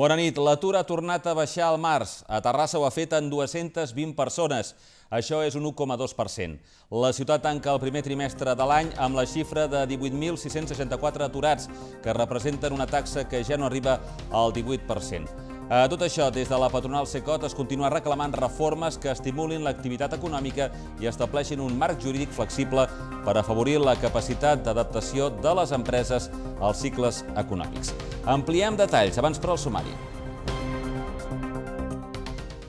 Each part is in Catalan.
Bona nit. L'atur ha tornat a baixar al març. A Terrassa ho ha fet en 220 persones. Això és un 1,2%. La ciutat tanca el primer trimestre de l'any amb la xifra de 18.664 aturats, que representen una taxa que ja no arriba al 18% tot això, des de la patronal Secot es continua reclamant reformes que estimulin l'activitat econòmica i estableixin un marc jurídic flexible per afavorir la capacitat d'adaptació de les empreses als cicles econòmics. Ampliem detalls abans per al sumari.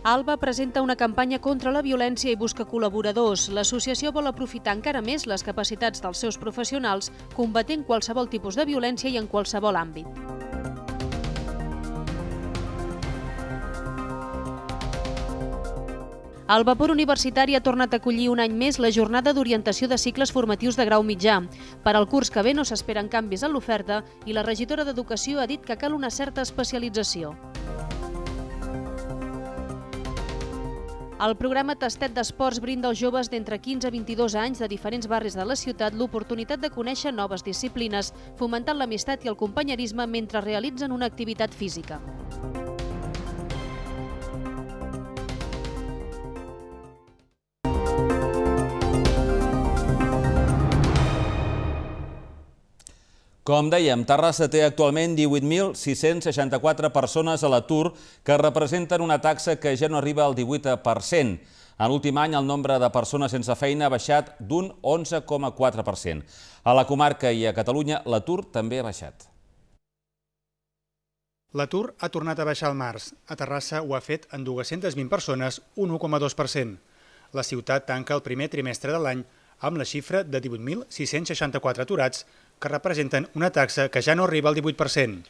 Alba presenta una campanya contra la violència i busca col·laboradors. L'associació vol aprofitar encara més les capacitats dels seus professionals combatent qualsevol tipus de violència i en qualsevol àmbit. El vapor universitari ha tornat a acollir un any més la jornada d'orientació de cicles formatius de grau mitjà. Per al curs que ve no s'esperen canvis en l'oferta i la regidora d'Educació ha dit que cal una certa especialització. El programa Tastet d'Esports brinda als joves d'entre 15 a 22 anys de diferents barris de la ciutat l'oportunitat de conèixer noves disciplines, fomentant l'amistat i el companyerisme mentre realitzen una activitat física. Com dèiem, Terrassa té actualment 18.664 persones a l'atur, que representen una taxa que ja no arriba al 18%. En l'últim any, el nombre de persones sense feina ha baixat d'un 11,4%. A la comarca i a Catalunya, l'atur també ha baixat. L'atur ha tornat a baixar al març. A Terrassa ho ha fet en 220 persones, un 1,2%. La ciutat tanca el primer trimestre de l'any amb la xifra de 18.664 aturats, que representen una taxa que ja no arriba al 18%.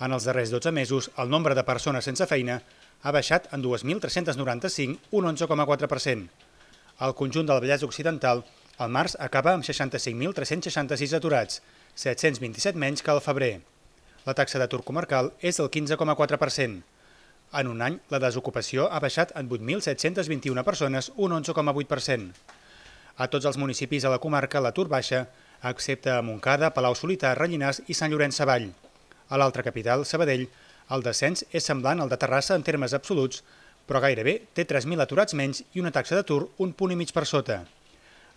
En els darrers 12 mesos, el nombre de persones sense feina ha baixat en 2.395, un 11,4%. Al conjunt del Vallès Occidental, el març acaba amb 65.366 aturats, 727 menys que al febrer. La taxa d'atur comarcal és del 15,4%. En un any, la desocupació ha baixat en 8.721 persones, un 11,8%. A tots els municipis de la comarca, l'atur baixa excepte a Montcada, Palau Solità, Rellinàs i Sant Llorenç Savall. A l'altra capital, Sabadell, el descens és semblant al de Terrassa en termes absoluts, però gairebé té 3.000 aturats menys i una taxa d'atur un punt i mig per sota.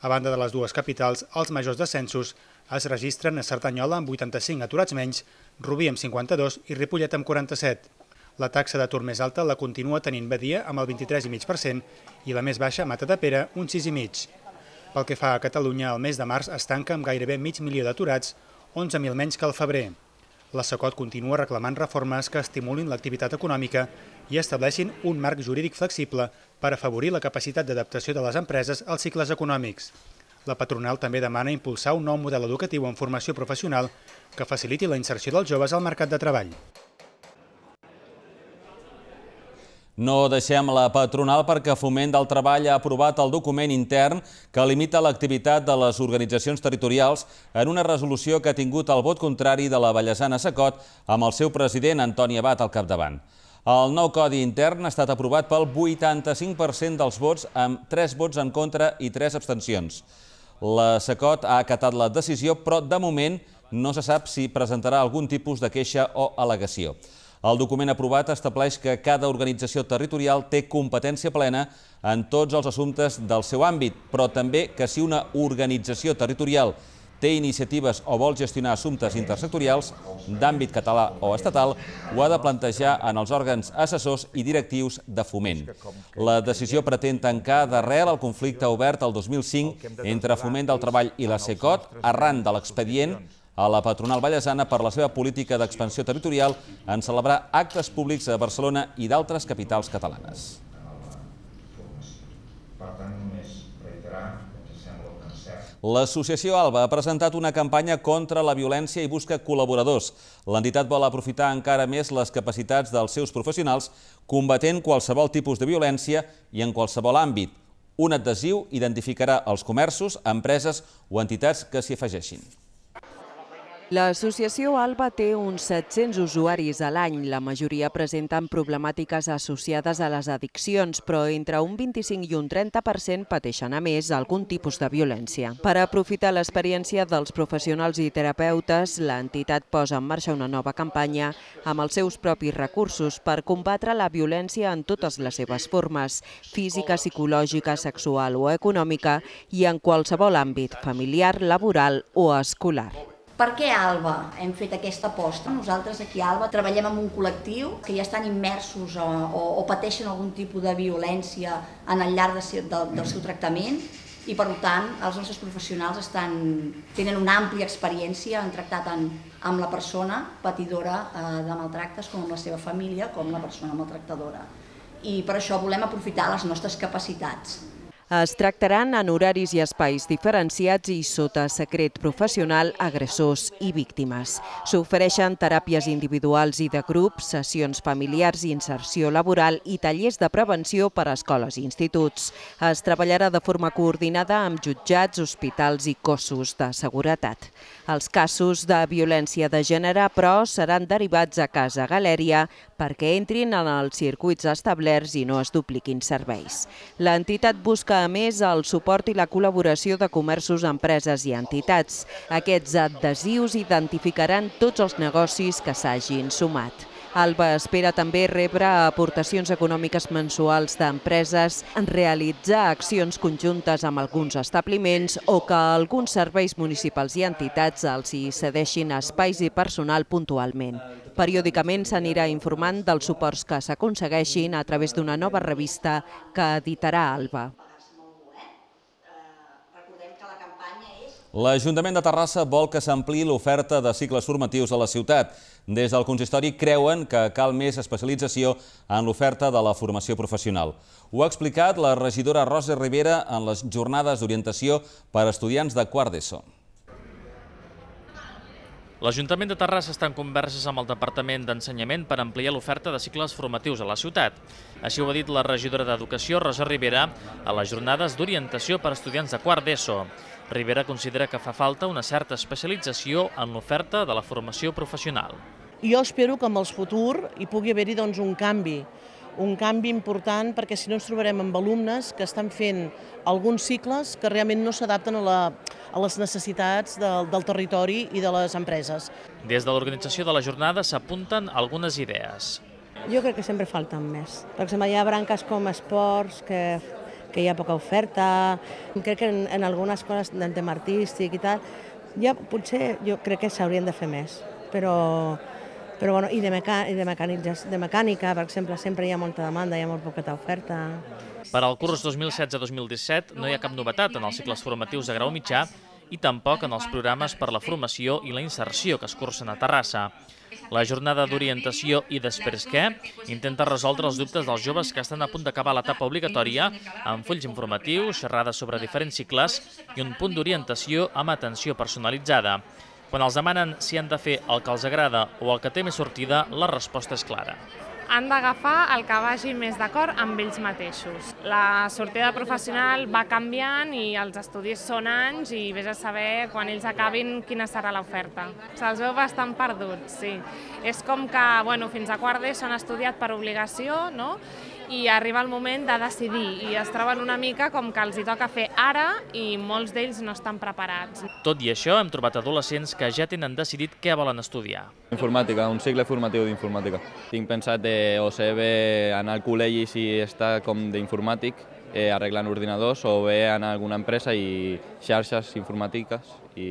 A banda de les dues capitals, els majors descensos es registren a Cerdanyola amb 85 aturats menys, Rubí amb 52 i Ripollet amb 47. La taxa d'atur més alta la continua tenint Badia amb el 23,5% i la més baixa Mata de Pere un 6,5%. Pel que fa a Catalunya, el mes de març es tanca amb gairebé mig milió d'aturats, 11.000 menys que el febrer. La SACOT continua reclamant reformes que estimulin l'activitat econòmica i estableixin un marc jurídic flexible per afavorir la capacitat d'adaptació de les empreses als cicles econòmics. La patronal també demana impulsar un nou model educatiu en formació professional que faciliti la inserció dels joves al mercat de treball. No deixem la patronal perquè Foment del Treball ha aprovat el document intern que limita l'activitat de les organitzacions territorials en una resolució que ha tingut el vot contrari de la Vallesana Sacot amb el seu president Antoni Abad al capdavant. El nou codi intern ha estat aprovat pel 85% dels vots amb 3 vots en contra i 3 abstencions. La Sacot ha acatat la decisió, però de moment no se sap si presentarà algun tipus de queixa o al·legació. El document aprovat estableix que cada organització territorial té competència plena en tots els assumptes del seu àmbit, però també que si una organització territorial té iniciatives o vol gestionar assumptes intersectorials d'àmbit català o estatal, ho ha de plantejar en els òrgans assessors i directius de foment. La decisió pretén tancar d'arrel el conflicte obert el 2005 entre Foment del Treball i la SECOT, arran de l'expedient a la patronal Vallesana per la seva política d'expansió territorial en celebrar actes públics a Barcelona i d'altres capitals catalanes. L'associació ALBA ha presentat una campanya contra la violència i busca col·laboradors. L'entitat vol aprofitar encara més les capacitats dels seus professionals combatent qualsevol tipus de violència i en qualsevol àmbit. Un adhesiu identificarà els comerços, empreses o entitats que s'hi afegeixin. L'associació ALBA té uns 700 usuaris a l'any. La majoria presenten problemàtiques associades a les addiccions, però entre un 25 i un 30% pateixen a més algun tipus de violència. Per aprofitar l'experiència dels professionals i terapeutes, l'entitat posa en marxa una nova campanya amb els seus propis recursos per combatre la violència en totes les seves formes, física, psicològica, sexual o econòmica i en qualsevol àmbit familiar, laboral o escolar. Per què Alba hem fet aquesta aposta? Mm. Nosaltres aquí a Alba treballem amb un col·lectiu que ja estan immersos o, o, o pateixen algun tipus de violència en el llarg de, de, del seu tractament i per tant els nostres professionals estan, tenen una àmplia experiència, en tractar tant amb la persona patidora eh, de maltractes com amb la seva família, com la persona maltractadora. I per això volem aprofitar les nostres capacitats es tractaran en horaris i espais diferenciats i sota secret professional agressors i víctimes. S'ofereixen teràpies individuals i de grup, sessions familiars i inserció laboral i tallers de prevenció per a escoles i instituts. Es treballarà de forma coordinada amb jutjats, hospitals i cossos de seguretat. Els casos de violència de gènere, però, seran derivats a Casa Galèria perquè entrin en els circuits establerts i no es dupliquin serveis. L'entitat busca, a més, el suport i la col·laboració de comerços, empreses i entitats. Aquests adhesius identificaran tots els negocis que s'hagin sumat. Alba espera també rebre aportacions econòmiques mensuals d'empreses, realitzar accions conjuntes amb alguns establiments o que alguns serveis municipals i entitats els hi cedeixin espais i personal puntualment. Periòdicament s'anirà informant dels suports que s'aconsegueixin a través d'una nova revista que editarà Alba. L'Ajuntament de Terrassa vol que s'ampliï l'oferta de cicles formatius a la ciutat. Des del consistori creuen que cal més especialització en l'oferta de la formació professional. Ho ha explicat la regidora Rosa Rivera en les jornades d'orientació per a estudiants de quart d'ESO. L'Ajuntament de Terrassa està en converses amb el Departament d'Ensenyament per ampliar l'oferta de cicles formatius a la ciutat. Així ho ha dit la regidora d'Educació, Rosa Rivera, a les jornades d'orientació per a estudiants de quart d'ESO. Rivera considera que fa falta una certa especialització en l'oferta de la formació professional. Jo espero que amb el futur hi pugui haver-hi doncs, un canvi, un canvi important perquè si no ens trobarem amb alumnes que estan fent alguns cicles que realment no s'adapten a, la, a les necessitats del, del territori i de les empreses. Des de l'organització de la jornada s'apunten algunes idees. Jo crec que sempre falten més. Per exemple, hi ha branques com esports, que, que hi ha poca oferta, crec que en, en algunes coses del tema artístic i tal, ja potser jo crec que s'haurien de fer més, però però bueno, i de, meca i de, de mecànica, per exemple, sempre hi ha molta demanda, hi ha molt poqueta oferta. Per al curs 2016-2017 no hi ha cap novetat en els cicles formatius de grau mitjà i tampoc en els programes per la formació i la inserció que es cursen a Terrassa. La jornada d'orientació i després què intenta resoldre els dubtes dels joves que estan a punt d'acabar l'etapa obligatòria amb fulls informatius, xerrades sobre diferents cicles i un punt d'orientació amb atenció personalitzada. Quan els demanen si han de fer el que els agrada o el que té més sortida, la resposta és clara. Han d'agafar el que vagi més d'acord amb ells mateixos. La sortida professional va canviant i els estudis són anys i vés a saber quan ells acabin quina serà l'oferta. Se'ls veu bastant perduts, sí. És com que bueno, fins a quart d'ESO han estudiat per obligació no? i arriba el moment de decidir i es troben una mica com que els hi toca fer ara i molts d'ells no estan preparats. Tot i això, hem trobat adolescents que ja tenen decidit què volen estudiar. Informàtica, un cicle formatiu d'informàtica. Tinc pensat de o ser bé anar al col·legi si està com d'informàtic, eh, arreglant ordinadors, o bé anar a alguna empresa i xarxes informàtiques i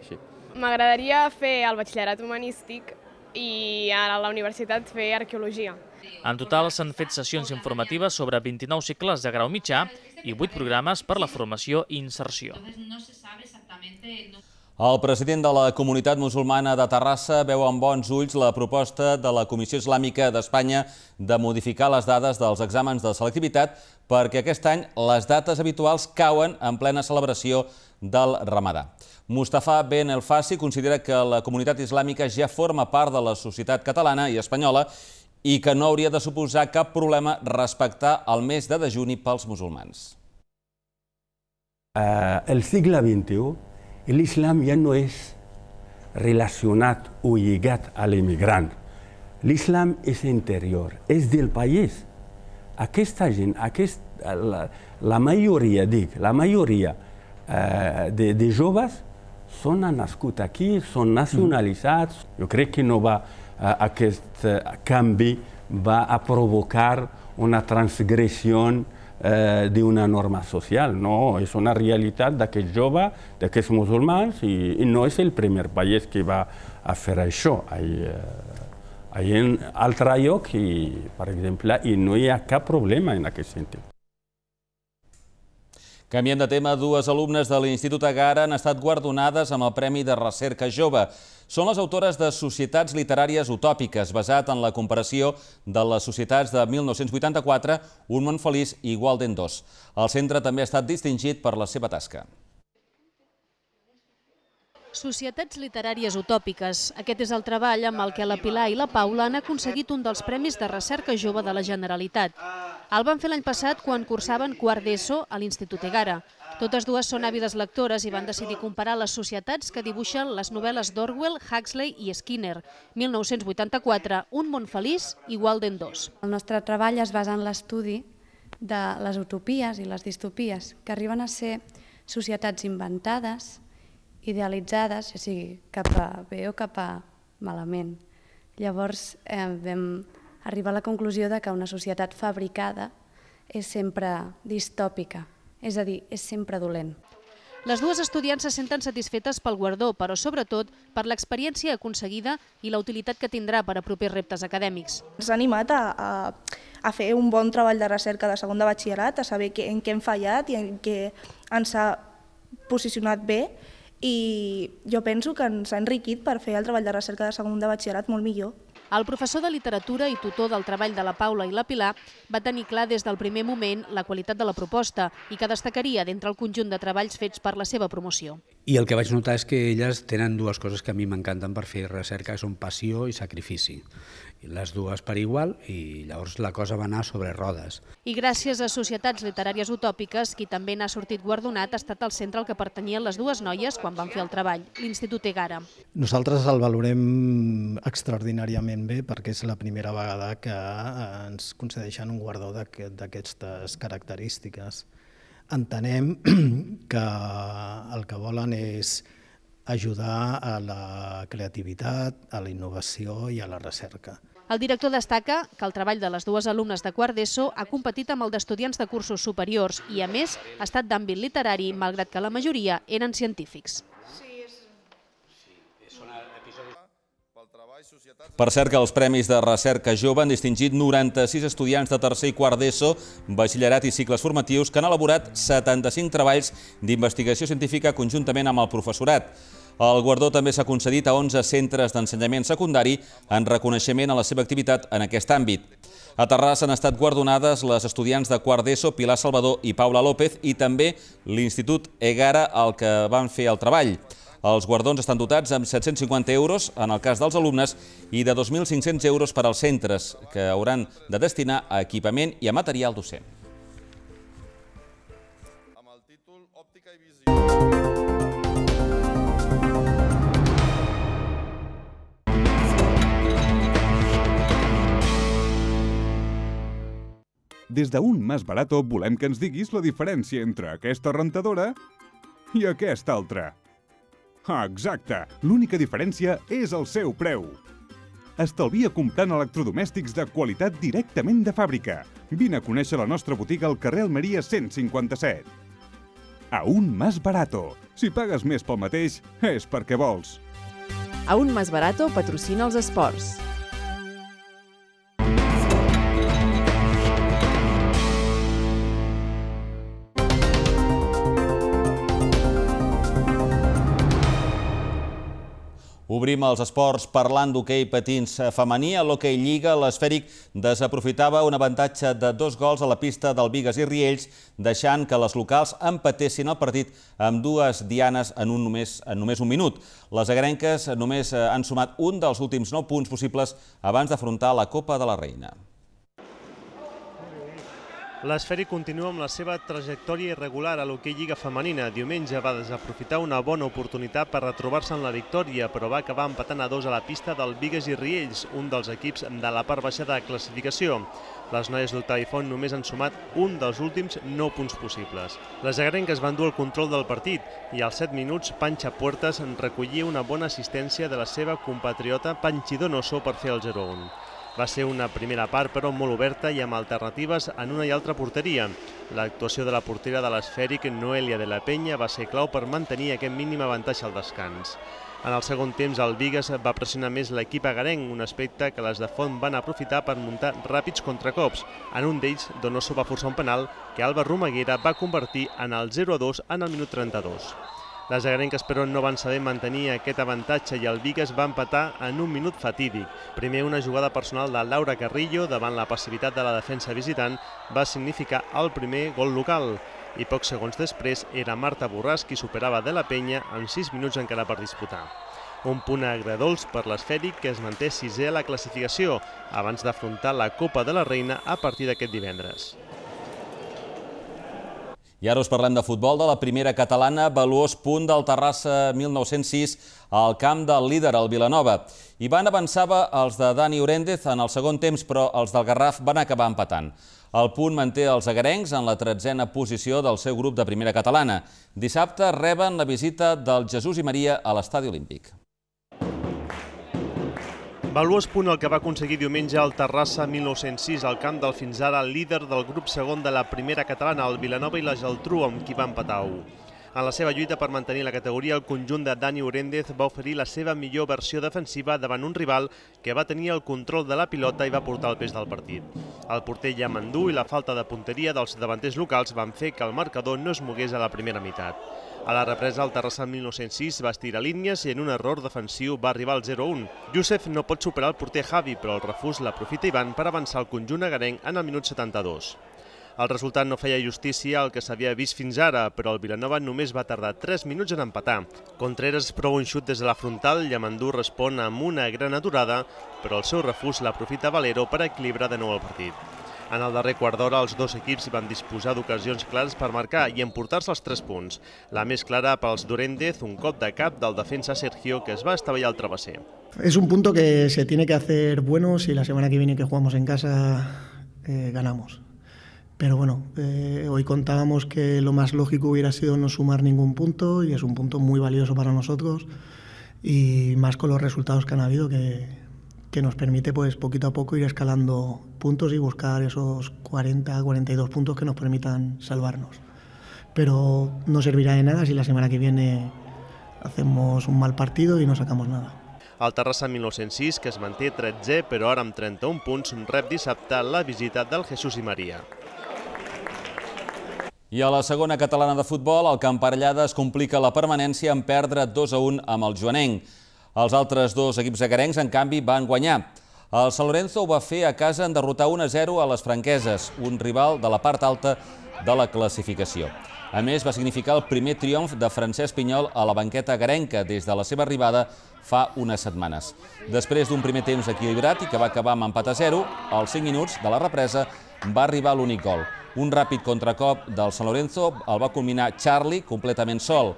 així. M'agradaria fer el batxillerat humanístic i a la universitat fer arqueologia. En total s'han fet sessions informatives sobre 29 cicles de grau mitjà i 8 programes per la formació i inserció. El president de la comunitat musulmana de Terrassa veu amb bons ulls la proposta de la Comissió Islàmica d'Espanya de modificar les dades dels exàmens de selectivitat perquè aquest any les dates habituals cauen en plena celebració del Ramadà. Mustafa Ben El Fassi considera que la comunitat islàmica ja forma part de la societat catalana i espanyola i que no hauria de suposar cap problema respectar el mes de dejuni pels musulmans. Eh, el segle XXI, l'islam ja no és relacionat o lligat a l'immigrant. L'islam és interior, és del país. Aquesta gent, la, la majoria, dic, la majoria eh, de, de joves són nascut aquí, són nacionalitzats. Mm-hmm. Jo crec que no va, eh, aquest eh, canvi va a provocar una transgressió eh, d'una norma social. No, és una realitat d'aquest jove, d'aquests musulmans, i, i no és el primer país que va a fer això. Hi, hi eh, ha altre lloc, i, per exemple, i no hi ha cap problema en aquest sentit. Canviem de tema, dues alumnes de l'Institut Agara han estat guardonades amb el Premi de Recerca Jove. Són les autores de Societats Literàries Utòpiques, basat en la comparació de les societats de 1984, Un món feliç i Walden 2. El centre també ha estat distingit per la seva tasca. Societats literàries utòpiques. Aquest és el treball amb el que la Pilar i la Paula han aconseguit un dels Premis de Recerca Jove de la Generalitat. El van fer l'any passat quan cursaven quart d'ESO a l'Institut Egara. Totes dues són àvides lectores i van decidir comparar les societats que dibuixen les novel·les d'Orwell, Huxley i Skinner. 1984, Un món feliç i Walden 2. El nostre treball es basa en l'estudi de les utopies i les distopies, que arriben a ser societats inventades, idealitzades, o sigui, cap a bé o cap a malament. Llavors eh, vam arriba a la conclusió de que una societat fabricada és sempre distòpica, és a dir, és sempre dolent. Les dues estudiants se senten satisfetes pel guardó, però sobretot per l'experiència aconseguida i la utilitat que tindrà per a propers reptes acadèmics. Ens ha animat a, a, a fer un bon treball de recerca de segon de batxillerat, a saber que, en què hem fallat i en què ens ha posicionat bé i jo penso que ens ha enriquit per fer el treball de recerca de segon de batxillerat molt millor. El professor de literatura i tutor del treball de la Paula i la Pilar va tenir clar des del primer moment la qualitat de la proposta i que destacaria d'entre el conjunt de treballs fets per la seva promoció. I el que vaig notar és que elles tenen dues coses que a mi m'encanten per fer recerca, que són passió i sacrifici. Les dues per igual i llavors la cosa va anar sobre rodes. I gràcies a societats literàries utòpiques, qui també n'ha sortit guardonat ha estat el centre al que pertanyien les dues noies quan van fer el treball, l'Institut Egara. Nosaltres el valorem extraordinàriament especialment bé perquè és la primera vegada que eh, ens concedeixen un guardó d'aquestes característiques. Entenem que el que volen és ajudar a la creativitat, a la innovació i a la recerca. El director destaca que el treball de les dues alumnes de quart d'ESO ha competit amb el d'estudiants de cursos superiors i, a més, ha estat d'àmbit literari, malgrat que la majoria eren científics. Per cert, que els Premis de Recerca Jove han distingit 96 estudiants de tercer i quart d'ESO, batxillerat i cicles formatius, que han elaborat 75 treballs d'investigació científica conjuntament amb el professorat. El guardó també s'ha concedit a 11 centres d'ensenyament secundari en reconeixement a la seva activitat en aquest àmbit. A Terrassa han estat guardonades les estudiants de quart d'ESO, Pilar Salvador i Paula López, i també l'Institut Egara, al que van fer el treball. Els guardons estan dotats amb 750 euros en el cas dels alumnes i de 2.500 euros per als centres, que hauran de destinar a equipament i a material docent. Amb el títol i Des d'un més Barato volem que ens diguis la diferència entre aquesta rentadora i aquesta altra. Exacte, l'única diferència és el seu preu. Estalvia comprant electrodomèstics de qualitat directament de fàbrica. Vine a conèixer la nostra botiga al carrer Almeria 157. Aún más barato. Si pagues més pel mateix, és perquè vols. Aún más barato patrocina els esports. Obrim els esports parlant d'hoquei patins femení. A l'hoquei Lliga, l'esfèric desaprofitava un avantatge de dos gols a la pista del Vigues i Riells, deixant que les locals empatessin el partit amb dues dianes en, un només, en només un minut. Les agrenques només han sumat un dels últims nou punts possibles abans d'afrontar la Copa de la Reina. L'esferi continua amb la seva trajectòria irregular a l'hoquei Lliga Femenina. Diumenge va desaprofitar una bona oportunitat per retrobar-se en la victòria, però va acabar empatant a dos a la pista del Vigues i Riells, un dels equips de la part baixa de classificació. Les noies del Font només han sumat un dels últims 9 punts possibles. Les agrenques van dur el control del partit i als 7 minuts Panxa Puertas recollia una bona assistència de la seva compatriota Panchi Donoso per fer el 0-1. Va ser una primera part, però molt oberta i amb alternatives en una i altra porteria. L'actuació de la portera de l'esfèric, Noelia de la Penya, va ser clau per mantenir aquest mínim avantatge al descans. En el segon temps, el Vigas va pressionar més l'equip agarenc, un aspecte que les de Font van aprofitar per muntar ràpids contracops. En un d'ells, Donoso va forçar un penal que Alba Romaguera va convertir en el 0-2 en el minut 32. Les agrenques, però, no van saber mantenir aquest avantatge i el Vigues va empatar en un minut fatídic. Primer, una jugada personal de Laura Carrillo davant la passivitat de la defensa visitant va significar el primer gol local i pocs segons després era Marta Borràs qui superava de la penya en 6 minuts encara per disputar. Un punt agredolç per l'esfèric que es manté sisè a la classificació abans d'afrontar la Copa de la Reina a partir d'aquest divendres. I ara us parlem de futbol de la primera catalana, valuós punt del Terrassa 1906 al camp del líder, el Vilanova. Ivan avançava els de Dani Orendez en el segon temps, però els del Garraf van acabar empatant. El punt manté els agarencs en la tretzena posició del seu grup de primera catalana. Dissabte reben la visita del Jesús i Maria a l'estadi olímpic. Valuós punt el que va aconseguir diumenge al Terrassa 1906 al camp del fins ara líder del grup segon de la primera catalana, el Vilanova i la Geltrú, amb qui va empatar 1. En la seva lluita per mantenir la categoria, el conjunt de Dani Oréndez va oferir la seva millor versió defensiva davant un rival que va tenir el control de la pilota i va portar el pes del partit. El porter Yamandú i la falta de punteria dels davanters locals van fer que el marcador no es mogués a la primera meitat. A la represa, el Terrassa en 1906 va estirar línies i en un error defensiu va arribar al 0-1. Josep no pot superar el porter Javi, però el refús l'aprofita Ivan per avançar el conjunt agarenc en el minut 72. El resultat no feia justícia al que s'havia vist fins ara, però el Vilanova només va tardar 3 minuts en empatar. Contreras prou un xut des de la frontal i Amandú respon amb una gran aturada, però el seu refús l'aprofita Valero per equilibrar de nou el partit. En el darrer quart d'hora, els dos equips van disposar d'ocasions clares per marcar i emportar-se els tres punts. La més clara pels Duréndez, un cop de cap del defensa Sergio, que es va estavellar al travesser. Es un punto que se tiene que hacer bueno si la semana que viene que jugamos en casa eh, ganamos. Pero bueno, eh, hoy contábamos que lo más lógico hubiera sido no sumar ningún punto y es un punto muy valioso para nosotros y más con los resultados que han habido que, que nos permite pues poquito a poco ir escalando puntos y buscar esos 40, 42 puntos que nos permitan salvarnos. Pero no servirá de nada si la semana que viene hacemos un mal partido y no sacamos nada. El Terrassa 1906, que es manté 13è però ara amb 31 punts, rep dissabte la visita del Jesús i Maria. I a la segona catalana de futbol, el Camparellada es complica la permanència en perdre 2 a 1 amb el Joanenc. Els altres dos equips agarencs, en canvi, van guanyar. El San Lorenzo ho va fer a casa en derrotar 1-0 a les franqueses, un rival de la part alta de la classificació. A més, va significar el primer triomf de Francesc Pinyol a la banqueta garenca des de la seva arribada fa unes setmanes. Després d'un primer temps equilibrat i que va acabar amb empat a 0, als 5 minuts de la represa va arribar l'únic gol. Un ràpid contracop del San Lorenzo el va culminar Charlie completament sol.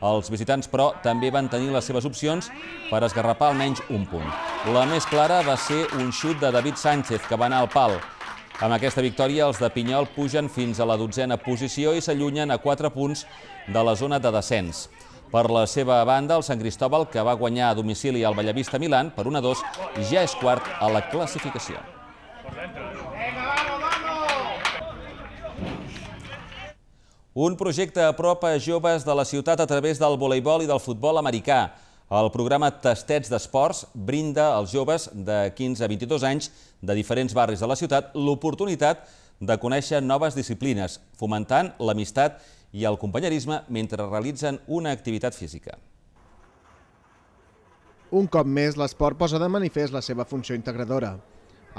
Els visitants, però, també van tenir les seves opcions per esgarrapar almenys un punt. La més clara va ser un xut de David Sánchez, que va anar al pal. Amb aquesta victòria, els de Pinyol pugen fins a la dotzena posició i s'allunyen a 4 punts de la zona de descens. Per la seva banda, el Sant Cristòbal, que va guanyar a domicili al Vallavista Milan per 1-2, ja és quart a la classificació. un projecte apropa joves de la ciutat a través del voleibol i del futbol americà. El programa Tastets d'Esports brinda als joves de 15 a 22 anys de diferents barris de la ciutat l'oportunitat de conèixer noves disciplines, fomentant l'amistat i el companyerisme mentre realitzen una activitat física. Un cop més, l'esport posa de manifest la seva funció integradora.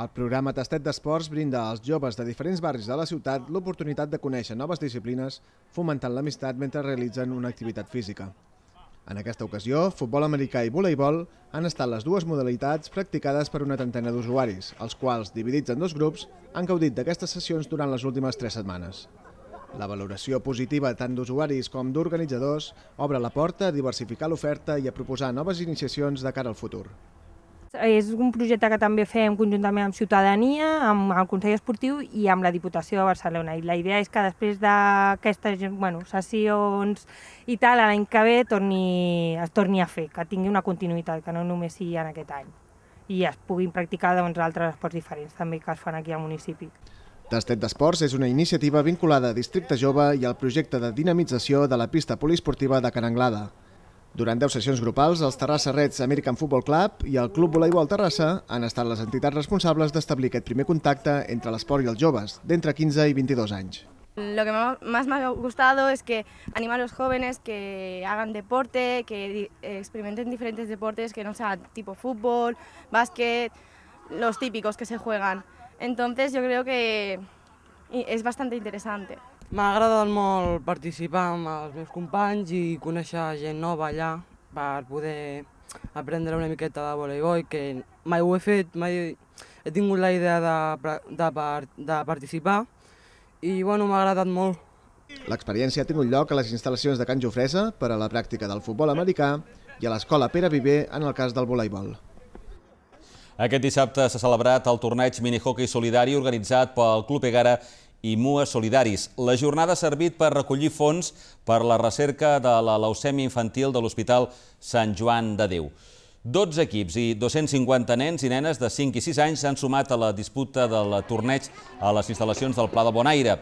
El programa Tastet d'Esports brinda als joves de diferents barris de la ciutat l'oportunitat de conèixer noves disciplines, fomentant l'amistat mentre realitzen una activitat física. En aquesta ocasió, futbol americà i voleibol han estat les dues modalitats practicades per una trentena d'usuaris, els quals, dividits en dos grups, han gaudit d'aquestes sessions durant les últimes tres setmanes. La valoració positiva tant d'usuaris com d'organitzadors obre la porta a diversificar l'oferta i a proposar noves iniciacions de cara al futur. Eh, és un projecte que també fem conjuntament amb Ciutadania, amb el Consell Esportiu i amb la Diputació de Barcelona. I la idea és que després d'aquestes bueno, sessions i tal, l'any que ve torni, es torni a fer, que tingui una continuïtat, que no només sigui en aquest any i es puguin practicar doncs, altres esports diferents també que es fan aquí al municipi. Tastet d'Esports és una iniciativa vinculada a Districte Jove i al projecte de dinamització de la pista poliesportiva de Can Anglada. Durant 10 sessions grupals, els Terrassa Reds American Football Club i el Club Voleibol Terrassa han estat les entitats responsables d'establir aquest primer contacte entre l'esport i els joves, d'entre 15 i 22 anys. Lo que más me ha gustado es que animar a los jóvenes que hagan deporte, que experimenten diferentes deportes que no sea tipo fútbol, básquet, los típicos que se juegan. Entonces yo creo que es bastante interesante. M'ha agradat molt participar amb els meus companys i conèixer gent nova allà per poder aprendre una miqueta de voleibol, que mai ho he fet, mai he tingut la idea de, de, de participar i bueno, m'ha agradat molt. L'experiència ha tingut lloc a les instal·lacions de Can Jofresa per a la pràctica del futbol americà i a l'escola Pere Viver en el cas del voleibol. Aquest dissabte s'ha celebrat el torneig minihockey solidari organitzat pel Club Egara i MUA Solidaris. La jornada ha servit per recollir fons per la recerca de la leucèmia infantil de l'Hospital Sant Joan de Déu. 12 equips i 250 nens i nenes de 5 i 6 anys s'han sumat a la disputa del torneig a les instal·lacions del Pla de Bonaire.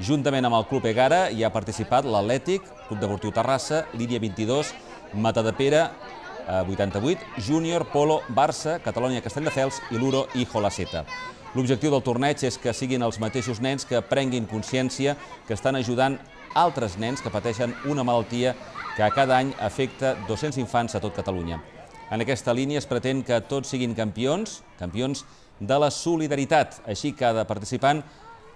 Juntament amb el Club Egara hi ha participat l'Atlètic, Club Deportiu Terrassa, Línia 22, Matadepera, 88, Júnior, Polo, Barça, Catalunya Castelldefels i l'Uro i Jolaceta. L'objectiu del torneig és que siguin els mateixos nens que prenguin consciència que estan ajudant altres nens que pateixen una malaltia que cada any afecta 200 infants a tot Catalunya. En aquesta línia es pretén que tots siguin campions, campions de la solidaritat. Així cada participant eh,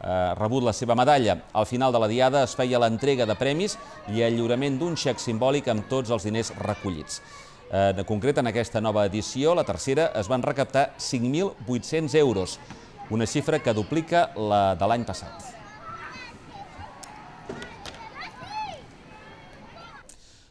ha rebut la seva medalla. Al final de la diada es feia l'entrega de premis i el lliurament d'un xec simbòlic amb tots els diners recollits. En eh, concret, en aquesta nova edició, la tercera, es van recaptar 5.800 euros una xifra que duplica la de l'any passat.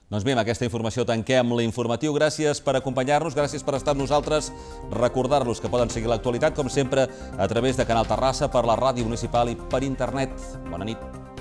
Doncs bé, amb aquesta informació tanquem l'informatiu. Gràcies per acompanyar-nos, gràcies per estar amb nosaltres. Recordar-los que poden seguir l'actualitat, com sempre, a través de Canal Terrassa, per la ràdio municipal i per internet. Bona nit.